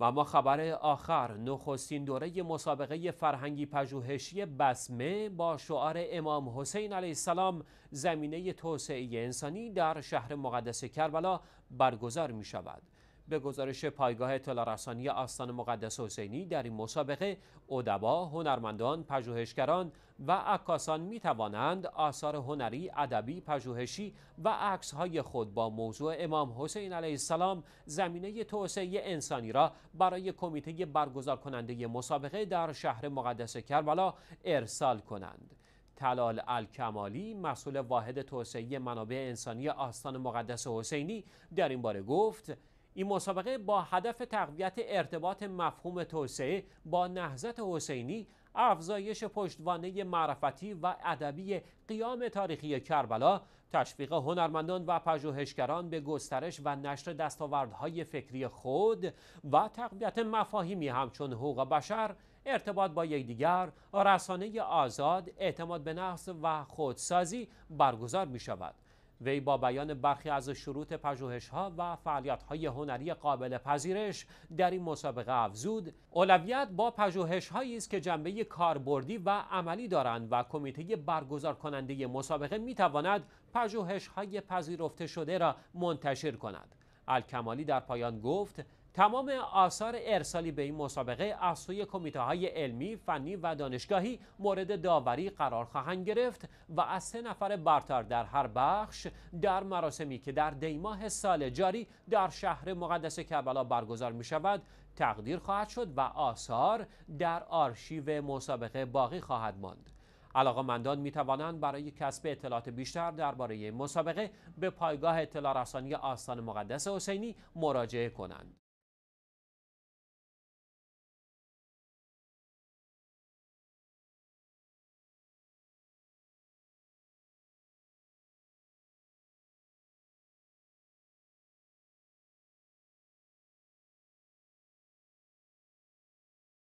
و ما خبر آخر نخستین دوره مسابقه فرهنگی پژوهشی بسمه با شعار امام حسین علیه السلام زمینه توسعه انسانی در شهر مقدس کربلا برگزار می شود. به گزارش پایگاه اطلاع آستان مقدس حسینی در این مسابقه ادبا، هنرمندان، پژوهشگران و عکاسان می توانند آثار هنری، ادبی، پژوهشی و های خود با موضوع امام حسین علیه السلام زمینه توسعه انسانی را برای کمیته برگزار کننده مسابقه در شهر مقدس کربلا ارسال کنند. تلال الکمالی مسئول واحد توسعه منابع انسانی آستان مقدس حسینی در این باره گفت این مسابقه با هدف تقویت ارتباط مفهوم توسعه با نهضت حسینی افزایش پشتوانه معرفتی و ادبی قیام تاریخی کربلا تشویق هنرمندان و پژوهشگران به گسترش و نشر دستاوردهای فکری خود و تقویت مفاهیمی همچون حقوق بشر ارتباط با یکدیگر رسانه آزاد اعتماد به نفس و خودسازی برگزار می شود وی با بیان برخی از شروط پژوهش‌ها و فعالیت‌های هنری قابل پذیرش در این مسابقه افزود اولویت با پژوهش‌هایی است که جنبه کاربردی و عملی دارند و کمیته برگزار کننده مسابقه می‌تواند پژوهش‌های پذیرفته شده را منتشر کند الکمالی در پایان گفت تمام آثار ارسالی به این مسابقه از سوی کمیته علمی، فنی و دانشگاهی مورد داوری قرار خواهند گرفت و از سه نفر برتر در هر بخش در مراسمی که در دیماه سال جاری در شهر مقدس کربلا برگزار می شود تقدیر خواهد شد و آثار در آرشیو مسابقه باقی خواهد ماند. علاقمندان می توانند برای کسب اطلاعات بیشتر درباره مسابقه به پایگاه اطلاع رسانی آستان مقدس حسینی مراجعه کنند.